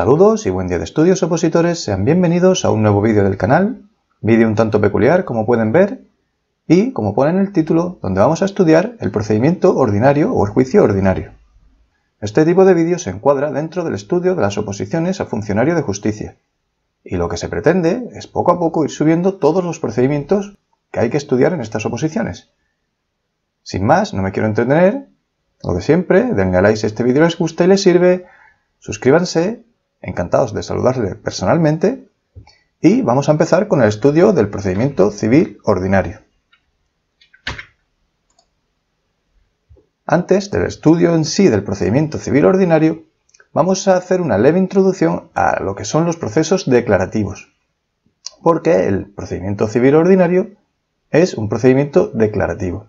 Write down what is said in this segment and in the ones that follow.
Saludos y buen día de estudios opositores, sean bienvenidos a un nuevo vídeo del canal, vídeo un tanto peculiar como pueden ver y, como pone en el título, donde vamos a estudiar el procedimiento ordinario o el juicio ordinario. Este tipo de vídeo se encuadra dentro del estudio de las oposiciones a funcionario de justicia y lo que se pretende es poco a poco ir subiendo todos los procedimientos que hay que estudiar en estas oposiciones. Sin más, no me quiero entretener, lo de siempre, denle a like si este vídeo les gusta y les sirve, suscríbanse encantados de saludarle personalmente y vamos a empezar con el estudio del procedimiento civil ordinario. Antes del estudio en sí del procedimiento civil ordinario, vamos a hacer una leve introducción a lo que son los procesos declarativos, porque el procedimiento civil ordinario es un procedimiento declarativo.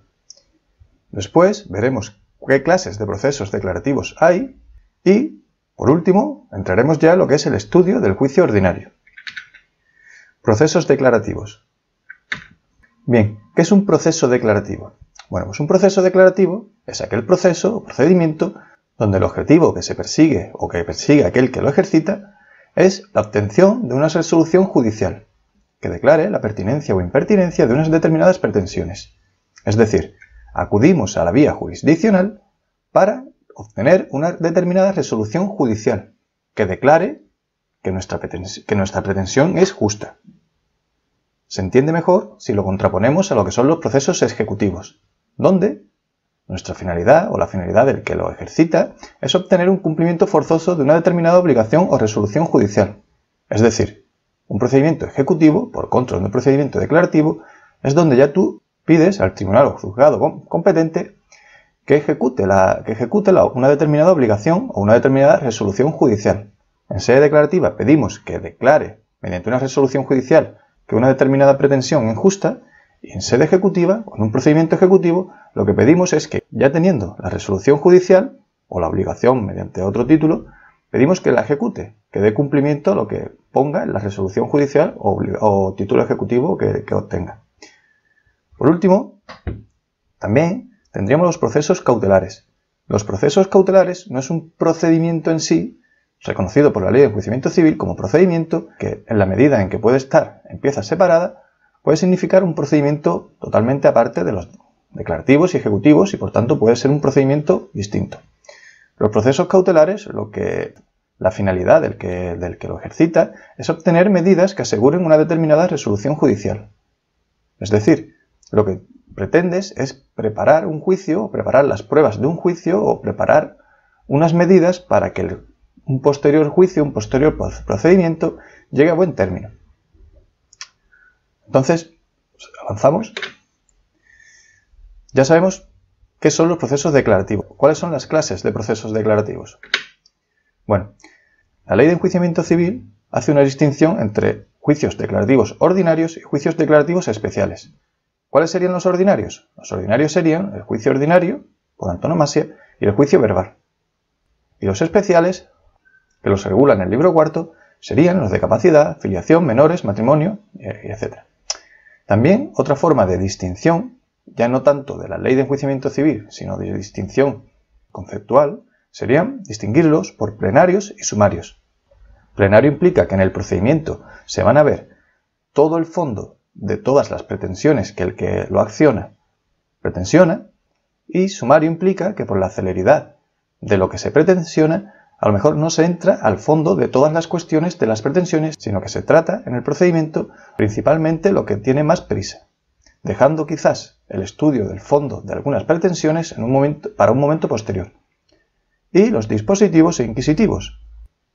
Después veremos qué clases de procesos declarativos hay y por último, entraremos ya en lo que es el estudio del juicio ordinario. Procesos declarativos. Bien, ¿qué es un proceso declarativo? Bueno, pues un proceso declarativo es aquel proceso o procedimiento donde el objetivo que se persigue o que persigue aquel que lo ejercita es la obtención de una resolución judicial que declare la pertinencia o impertinencia de unas determinadas pretensiones. Es decir, acudimos a la vía jurisdiccional para obtener una determinada resolución judicial que declare que nuestra, que nuestra pretensión es justa. Se entiende mejor si lo contraponemos a lo que son los procesos ejecutivos, donde nuestra finalidad o la finalidad del que lo ejercita es obtener un cumplimiento forzoso de una determinada obligación o resolución judicial. Es decir, un procedimiento ejecutivo, por contra de un procedimiento declarativo, es donde ya tú pides al tribunal o juzgado competente que ejecute, la, que ejecute una determinada obligación o una determinada resolución judicial. En sede declarativa pedimos que declare, mediante una resolución judicial, que una determinada pretensión es justa y en sede ejecutiva, con un procedimiento ejecutivo, lo que pedimos es que, ya teniendo la resolución judicial o la obligación mediante otro título, pedimos que la ejecute, que dé cumplimiento a lo que ponga en la resolución judicial o, o título ejecutivo que obtenga. Por último, también tendríamos los procesos cautelares. Los procesos cautelares no es un procedimiento en sí, reconocido por la ley de enjuiciamiento civil como procedimiento, que en la medida en que puede estar en pieza separada, puede significar un procedimiento totalmente aparte de los declarativos y ejecutivos y por tanto puede ser un procedimiento distinto. Los procesos cautelares, lo que la finalidad del que, del que lo ejercita es obtener medidas que aseguren una determinada resolución judicial. Es decir, lo que pretendes es preparar un juicio, preparar las pruebas de un juicio o preparar unas medidas para que un posterior juicio, un posterior procedimiento llegue a buen término. Entonces, pues, avanzamos. Ya sabemos qué son los procesos declarativos, cuáles son las clases de procesos declarativos. Bueno, la ley de enjuiciamiento civil hace una distinción entre juicios declarativos ordinarios y juicios declarativos especiales. ¿Cuáles serían los ordinarios? Los ordinarios serían el juicio ordinario, por antonomasia, y el juicio verbal. Y los especiales, que los regula en el libro cuarto, serían los de capacidad, filiación, menores, matrimonio, eh, etc. También otra forma de distinción, ya no tanto de la ley de enjuiciamiento civil, sino de distinción conceptual, serían distinguirlos por plenarios y sumarios. Plenario implica que en el procedimiento se van a ver todo el fondo de todas las pretensiones que el que lo acciona pretensiona, y sumario implica que por la celeridad de lo que se pretensiona, a lo mejor no se entra al fondo de todas las cuestiones de las pretensiones, sino que se trata en el procedimiento principalmente lo que tiene más prisa, dejando quizás el estudio del fondo de algunas pretensiones para un momento posterior. Y los dispositivos e inquisitivos,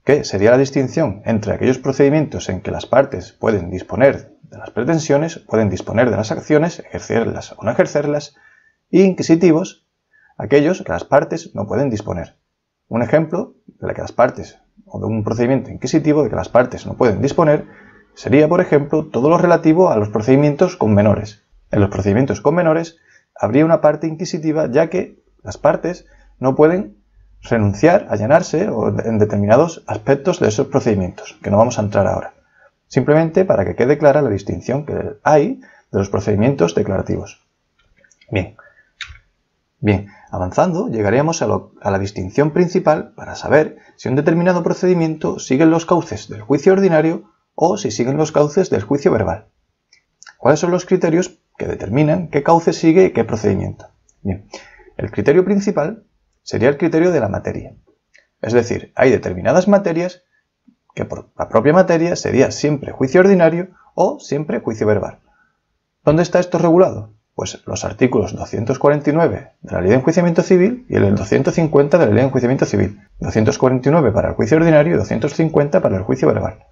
que sería la distinción entre aquellos procedimientos en que las partes pueden disponer de las pretensiones, pueden disponer de las acciones, ejercerlas o no ejercerlas, y inquisitivos, aquellos que las partes no pueden disponer. Un ejemplo de que las partes, o de un procedimiento inquisitivo de que las partes no pueden disponer, sería, por ejemplo, todo lo relativo a los procedimientos con menores. En los procedimientos con menores habría una parte inquisitiva ya que las partes no pueden renunciar, allanarse o en determinados aspectos de esos procedimientos, que no vamos a entrar ahora. Simplemente para que quede clara la distinción que hay de los procedimientos declarativos. Bien. Bien, avanzando llegaríamos a, la distinción principal para saber si un determinado procedimiento sigue los cauces del juicio ordinario o si siguen los cauces del juicio verbal. ¿Cuáles son los criterios que determinan qué cauce sigue y qué procedimiento? Bien, el criterio principal sería el criterio de la materia. Es decir, hay determinadas materias que por la propia materia sería siempre juicio ordinario o siempre juicio verbal. ¿Dónde está esto regulado? Pues los artículos 249 de la Ley de Enjuiciamiento Civil y el 250 de la Ley de Enjuiciamiento Civil. 249 para el juicio ordinario y 250 para el juicio verbal.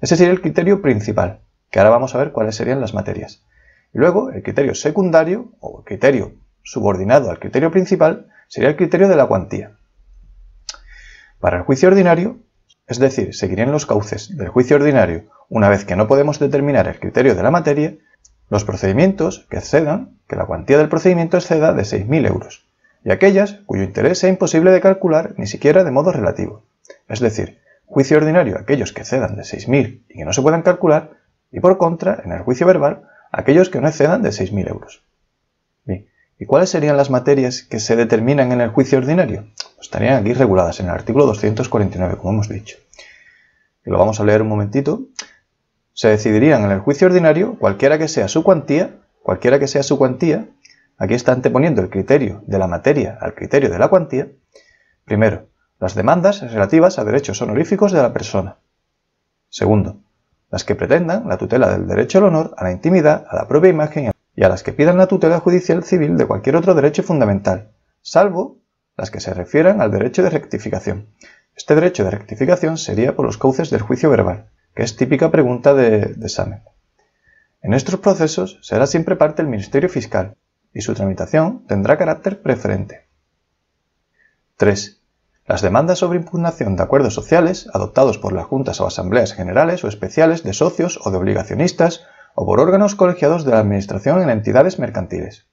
Ese sería el criterio principal, que ahora vamos a ver cuáles serían las materias. Y luego, el criterio secundario, o criterio subordinado al criterio principal, sería el criterio de la cuantía. Para el juicio ordinario, es decir, seguirían los cauces del juicio ordinario una vez que no podemos determinar el criterio de la materia, los procedimientos que excedan, que la cuantía del procedimiento exceda de 6.000 euros, y aquellas cuyo interés sea imposible de calcular ni siquiera de modo relativo. Es decir, juicio ordinario aquellos que excedan de 6.000 y que no se puedan calcular, y por contra, en el juicio verbal, aquellos que no excedan de 6.000 euros. Bien, ¿y cuáles serían las materias que se determinan en el juicio ordinario? estarían aquí reguladas en el artículo 249, como hemos dicho. Y lo vamos a leer un momentito. Se decidirían en el juicio ordinario, cualquiera que sea su cuantía, cualquiera que sea su cuantía, aquí está anteponiendo el criterio de la materia al criterio de la cuantía, primero, las demandas relativas a derechos honoríficos de la persona. Segundo, las que pretendan la tutela del derecho al honor, a la intimidad, a la propia imagen y a las que pidan la tutela judicial civil de cualquier otro derecho fundamental, salvo las que se refieran al derecho de rectificación. Este derecho de rectificación sería por los cauces del juicio verbal, que es típica pregunta de, de examen. En estos procesos será siempre parte el Ministerio Fiscal y su tramitación tendrá carácter preferente. 3. Las demandas sobre impugnación de acuerdos sociales adoptados por las juntas o asambleas generales o especiales de socios o de obligacionistas o por órganos colegiados de la Administración en entidades mercantiles.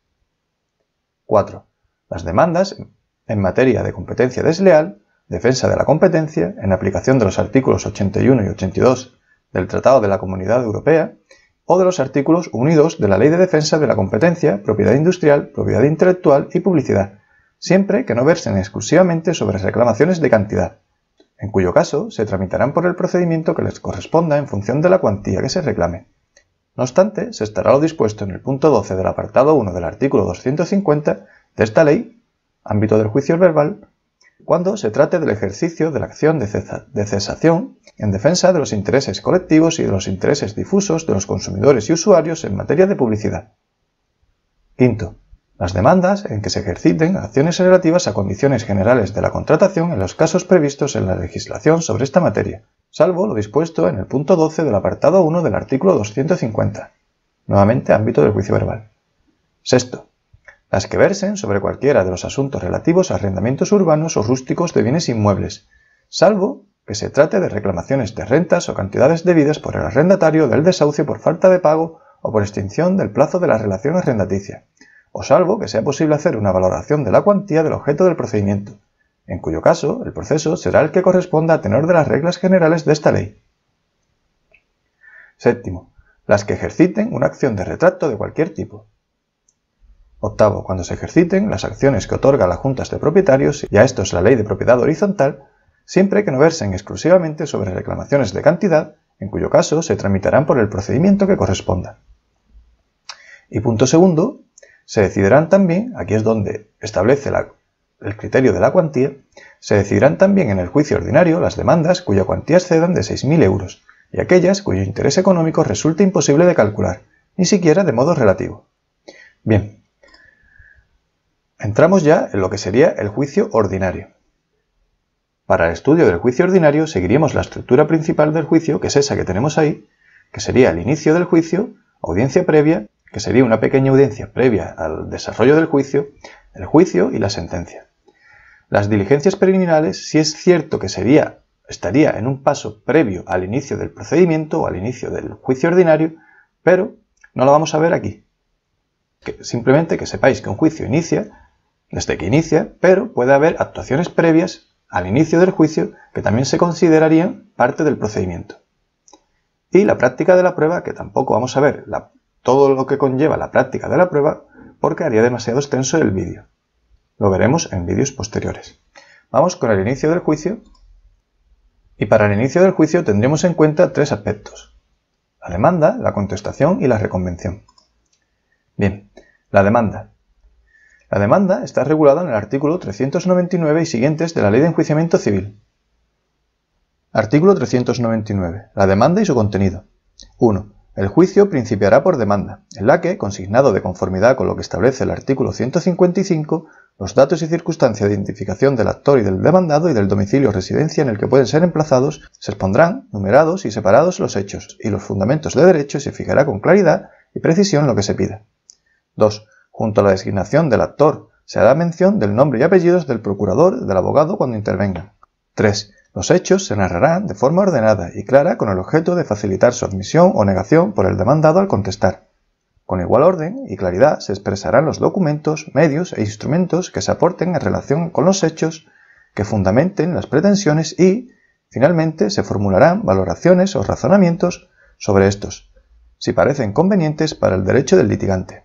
4. Las demandas en materia de competencia desleal, defensa de la competencia, en aplicación de los artículos 81 y 82 del Tratado de la Comunidad Europea, o de los artículos unidos de la Ley de Defensa de la Competencia, Propiedad Industrial, Propiedad Intelectual y Publicidad, siempre que no versen exclusivamente sobre reclamaciones de cantidad, en cuyo caso se tramitarán por el procedimiento que les corresponda en función de la cuantía que se reclame. No obstante, se estará lo dispuesto en el punto 12 del apartado 1 del artículo 250 de esta ley ámbito del juicio verbal, cuando se trate del ejercicio de la acción de, cesación en defensa de los intereses colectivos y de los intereses difusos de los consumidores y usuarios en materia de publicidad. Quinto, las demandas en que se ejerciten acciones relativas a condiciones generales de la contratación en los casos previstos en la legislación sobre esta materia, salvo lo dispuesto en el punto 12 del apartado 1 del artículo 250. Nuevamente, ámbito del juicio verbal. Sexto, las que versen sobre cualquiera de los asuntos relativos a arrendamientos urbanos o rústicos de bienes inmuebles, salvo que se trate de reclamaciones de rentas o cantidades debidas por el arrendatario del desahucio por falta de pago o por extinción del plazo de la relación arrendaticia, o salvo que sea posible hacer una valoración de la cuantía del objeto del procedimiento, en cuyo caso el proceso será el que corresponda a tenor de las reglas generales de esta ley. Séptimo, las que ejerciten una acción de retrato de cualquier tipo, Octavo, cuando se ejerciten las acciones que otorga las juntas de este propietarios ya esto es la ley de propiedad horizontal, siempre que no versen exclusivamente sobre reclamaciones de cantidad, en cuyo caso se tramitarán por el procedimiento que corresponda. Y punto segundo, se decidirán también, aquí es donde establece el criterio de la cuantía, se decidirán también en el juicio ordinario las demandas cuya cuantía excedan de 6.000 euros y aquellas cuyo interés económico resulte imposible de calcular, ni siquiera de modo relativo. Bien, Entramos ya en lo que sería el juicio ordinario. Para el estudio del juicio ordinario seguiríamos la estructura principal del juicio, que es esa que tenemos ahí, que sería el inicio del juicio, audiencia previa, que sería una pequeña audiencia previa al desarrollo del juicio, el juicio y la sentencia. Las diligencias preliminares, si es cierto que sería, estaría en un paso previo al inicio del procedimiento o al inicio del juicio ordinario, pero no lo vamos a ver aquí. simplemente que sepáis que un juicio inicia desde que inicia, pero puede haber actuaciones previas al inicio del juicio que también se considerarían parte del procedimiento. Y la práctica de la prueba, que tampoco vamos a ver todo lo que conlleva la práctica de la prueba, porque haría demasiado extenso el vídeo. Lo veremos en vídeos posteriores. Vamos con el inicio del juicio. Y para el inicio del juicio tendremos en cuenta tres aspectos. La demanda, la contestación y la reconvención. Bien, la demanda. La demanda está regulada en el artículo 399 y siguientes de la Ley de Enjuiciamiento Civil. Artículo 399. La demanda y su contenido. 1. El juicio principiará por demanda, en la que, consignado de conformidad con lo que establece el artículo 155, los datos y circunstancias de identificación del actor y del demandado y del domicilio o residencia en el que pueden ser emplazados se expondrán, numerados y separados los hechos y los fundamentos de derecho y se fijará con claridad y precisión lo que se pida. 2. Junto a la designación del actor, se hará mención del nombre y apellidos del procurador del abogado cuando intervengan. 3. Los hechos se narrarán de forma ordenada y clara con el objeto de facilitar su admisión o negación por el demandado al contestar. Con igual orden y claridad se expresarán los documentos, medios e instrumentos que se aporten en relación con los hechos que fundamenten las pretensiones y, finalmente, se formularán valoraciones o razonamientos sobre estos, si parecen convenientes para el derecho del litigante.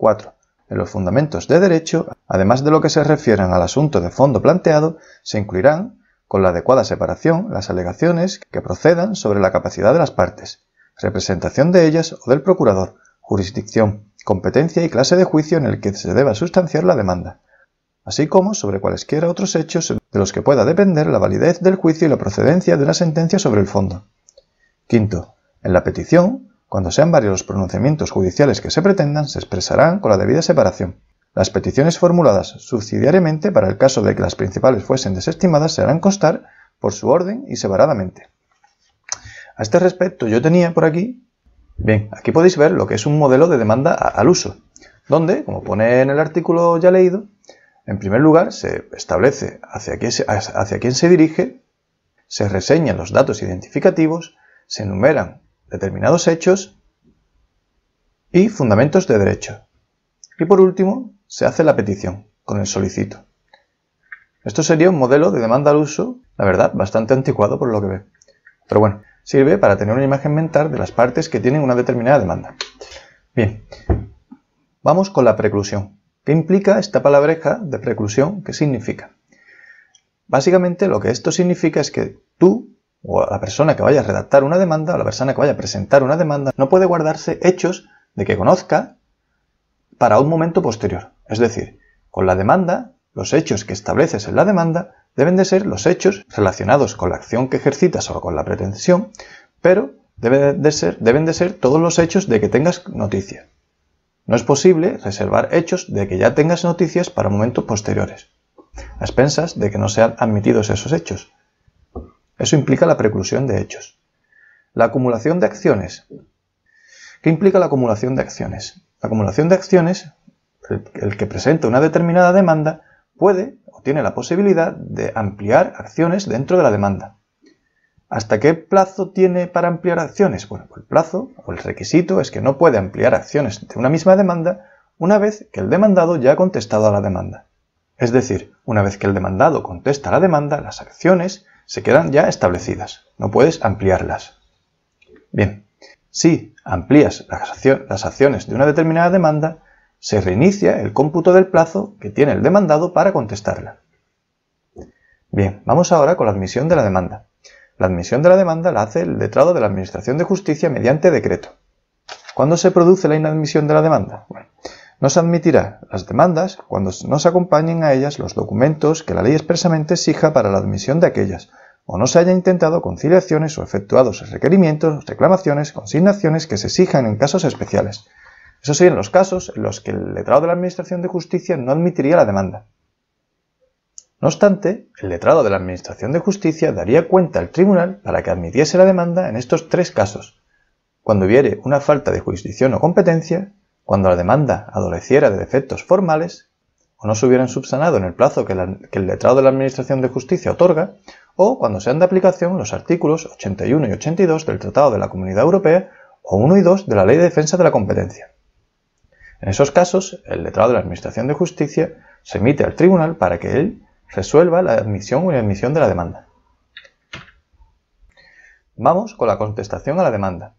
4. En los fundamentos de derecho, además de lo que se refieran al asunto de fondo planteado, se incluirán, con la adecuada separación, las alegaciones que procedan sobre la capacidad de las partes, representación de ellas o del procurador, jurisdicción, competencia y clase de juicio en el que se deba sustanciar la demanda, así como sobre cualesquiera otros hechos de los que pueda depender la validez del juicio y la procedencia de una sentencia sobre el fondo. Quinto, en la petición, cuando sean varios los pronunciamientos judiciales que se pretendan, se expresarán con la debida separación. Las peticiones formuladas subsidiariamente para el caso de que las principales fuesen desestimadas se harán constar por su orden y separadamente. A este respecto yo tenía por aquí... Bien, aquí podéis ver lo que es un modelo de demanda al uso, donde, como pone en el artículo ya leído, en primer lugar se establece hacia quién se, dirige, se reseñan los datos identificativos, se enumeran determinados hechos y fundamentos de derecho. Y por último, se hace la petición con el solicito. Esto sería un modelo de demanda al uso, la verdad, bastante anticuado por lo que ve. Pero bueno, sirve para tener una imagen mental de las partes que tienen una determinada demanda. Bien, vamos con la preclusión. ¿Qué implica esta palabreja de preclusión? ¿Qué significa? Básicamente lo que esto significa es que tú o la persona que vaya a redactar una demanda, o la persona que vaya a presentar una demanda, no puede guardarse hechos de que conozca para un momento posterior. Es decir, con la demanda, los hechos que estableces en la demanda deben de ser los hechos relacionados con la acción que ejercitas o con la pretensión, pero deben de ser, deben de ser todos los hechos de que tengas noticia. No es posible reservar hechos de que ya tengas noticias para momentos posteriores, a expensas de que no sean admitidos esos hechos. Eso implica la preclusión de hechos. La acumulación de acciones. ¿Qué implica la acumulación de acciones? La acumulación de acciones, el, que presenta una determinada demanda puede o tiene la posibilidad de ampliar acciones dentro de la demanda. ¿Hasta qué plazo tiene para ampliar acciones? Bueno, pues el plazo o el requisito es que no puede ampliar acciones de una misma demanda una vez que el demandado ya ha contestado a la demanda. Es decir, una vez que el demandado contesta a la demanda, las acciones se quedan ya establecidas, no puedes ampliarlas. Bien, si amplías las acciones de una determinada demanda, se reinicia el cómputo del plazo que tiene el demandado para contestarla. Bien, vamos ahora con la admisión de la demanda. La admisión de la demanda la hace el letrado de la Administración de Justicia mediante decreto. ¿Cuándo se produce la inadmisión de la demanda? Bueno, no se admitirá las demandas cuando no se acompañen a ellas los documentos que la ley expresamente exija para la admisión de aquellas, o no se haya intentado conciliaciones o efectuados requerimientos, reclamaciones, consignaciones que se exijan en casos especiales. Eso sí, en los casos en los que el letrado de la Administración de Justicia no admitiría la demanda. No obstante, el letrado de la Administración de Justicia daría cuenta al tribunal para que admitiese la demanda en estos tres casos, cuando hubiere una falta de jurisdicción o competencia, cuando la demanda adoleciera de defectos formales, o no se hubieran subsanado en el plazo que, el letrado de la Administración de Justicia otorga, o cuando sean de aplicación los artículos 81 y 82 del Tratado de la Comunidad Europea o 1 y 2 de la Ley de Defensa de la Competencia. En esos casos, el letrado de la Administración de Justicia se emite al tribunal para que él resuelva la admisión o inadmisión de la demanda. Vamos con la contestación a la demanda.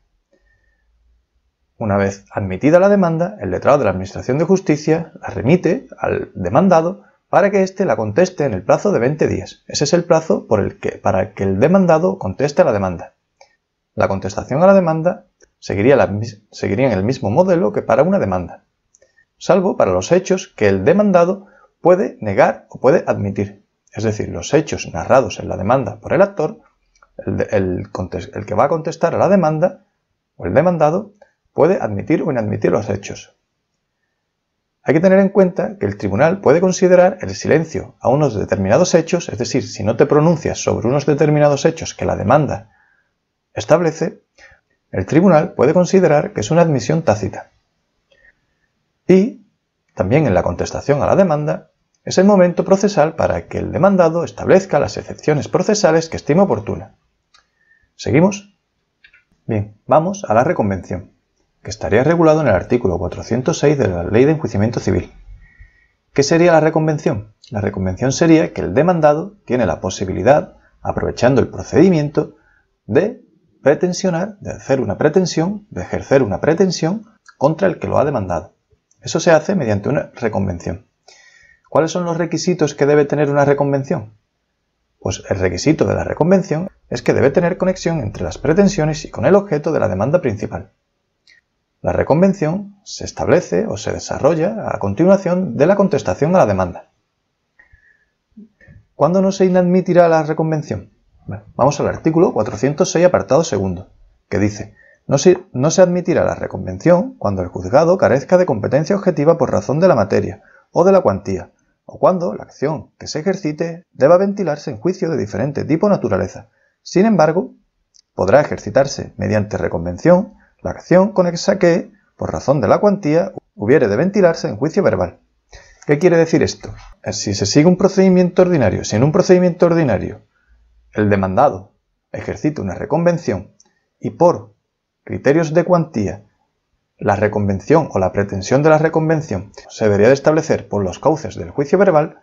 Una vez admitida la demanda, el letrado de la Administración de Justicia la remite al demandado para que éste la conteste en el plazo de 20 días. Ese es el plazo para que el demandado conteste a la demanda. La contestación a la demanda seguiría, en el mismo modelo que para una demanda, salvo para los hechos que el demandado puede negar o puede admitir. Es decir, los hechos narrados en la demanda por el actor, el que va a contestar a la demanda o el demandado, puede admitir o inadmitir los hechos. Hay que tener en cuenta que el tribunal puede considerar el silencio a unos determinados hechos, es decir, si no te pronuncias sobre unos determinados hechos que la demanda establece, el tribunal puede considerar que es una admisión tácita. Y, también en la contestación a la demanda, es el momento procesal para que el demandado establezca las excepciones procesales que estima oportuna. ¿Seguimos? Bien, vamos a la reconvención que estaría regulado en el artículo 406 de la Ley de Enjuiciamiento Civil. ¿Qué sería la reconvención? La reconvención sería que el demandado tiene la posibilidad, aprovechando el procedimiento, de pretensionar, de hacer una pretensión, de ejercer una pretensión contra el que lo ha demandado. Eso se hace mediante una reconvención. ¿Cuáles son los requisitos que debe tener una reconvención? Pues el requisito de la reconvención es que debe tener conexión entre las pretensiones y con el objeto de la demanda principal. La reconvención se establece o se desarrolla a continuación de la contestación a la demanda. ¿Cuándo no se inadmitirá la reconvención? vamos al artículo 406, apartado segundo, que dice no se, no se admitirá la reconvención cuando el juzgado carezca de competencia objetiva por razón de la materia o de la cuantía, o cuando la acción que se ejercite deba ventilarse en juicio de diferente tipo o naturaleza. Sin embargo, podrá ejercitarse mediante reconvención la acción con que, por razón de la cuantía, hubiere de ventilarse en juicio verbal. ¿Qué quiere decir esto? Si se sigue un procedimiento ordinario, si en un procedimiento ordinario el demandado ejercita una reconvención y por criterios de cuantía la reconvención o la pretensión de la reconvención se debería de establecer por los cauces del juicio verbal,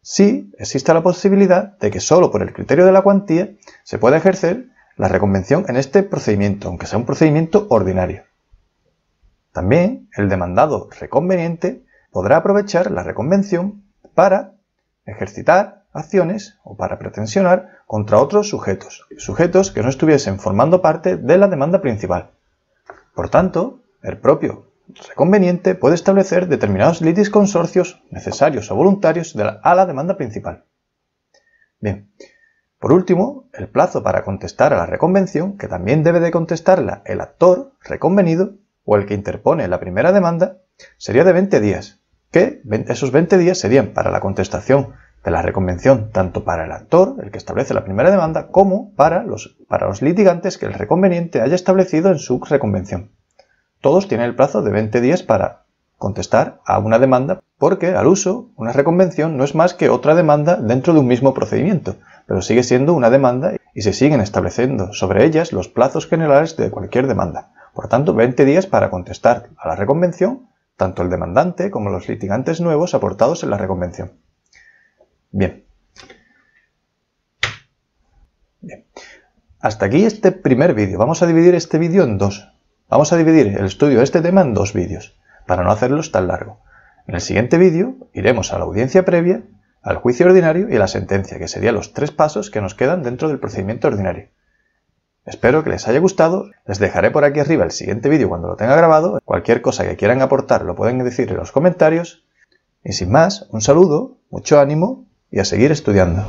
si sí existe la posibilidad de que solo por el criterio de la cuantía se pueda ejercer la reconvención en este procedimiento, aunque sea un procedimiento ordinario. También el demandado reconveniente podrá aprovechar la reconvención para ejercitar acciones o para pretensionar contra otros sujetos, sujetos que no estuviesen formando parte de la demanda principal. Por tanto, el propio reconveniente puede establecer determinados litis consorcios necesarios o voluntarios a la demanda principal. Bien, por último, el plazo para contestar a la reconvención, que también debe de contestarla el actor reconvenido o el que interpone la primera demanda, sería de 20 días, que esos 20 días serían para la contestación de la reconvención, tanto para el actor, el que establece la primera demanda, como para los, para los litigantes que el reconveniente haya establecido en su reconvención. Todos tienen el plazo de 20 días para contestar a una demanda, porque al uso, una reconvención no es más que otra demanda dentro de un mismo procedimiento, pero sigue siendo una demanda y se siguen estableciendo sobre ellas los plazos generales de cualquier demanda. Por tanto, 20 días para contestar a la reconvención, tanto el demandante como los litigantes nuevos aportados en la reconvención. Bien. Bien. Hasta aquí este primer vídeo. Vamos a dividir este vídeo en dos. Vamos a dividir el estudio de este tema en dos vídeos, para no hacerlos tan largo. En el siguiente vídeo iremos a la audiencia previa al juicio ordinario y a la sentencia, que serían los tres pasos que nos quedan dentro del procedimiento ordinario. Espero que les haya gustado, les dejaré por aquí arriba el siguiente vídeo cuando lo tenga grabado, cualquier cosa que quieran aportar lo pueden decir en los comentarios, y sin más, un saludo, mucho ánimo y a seguir estudiando.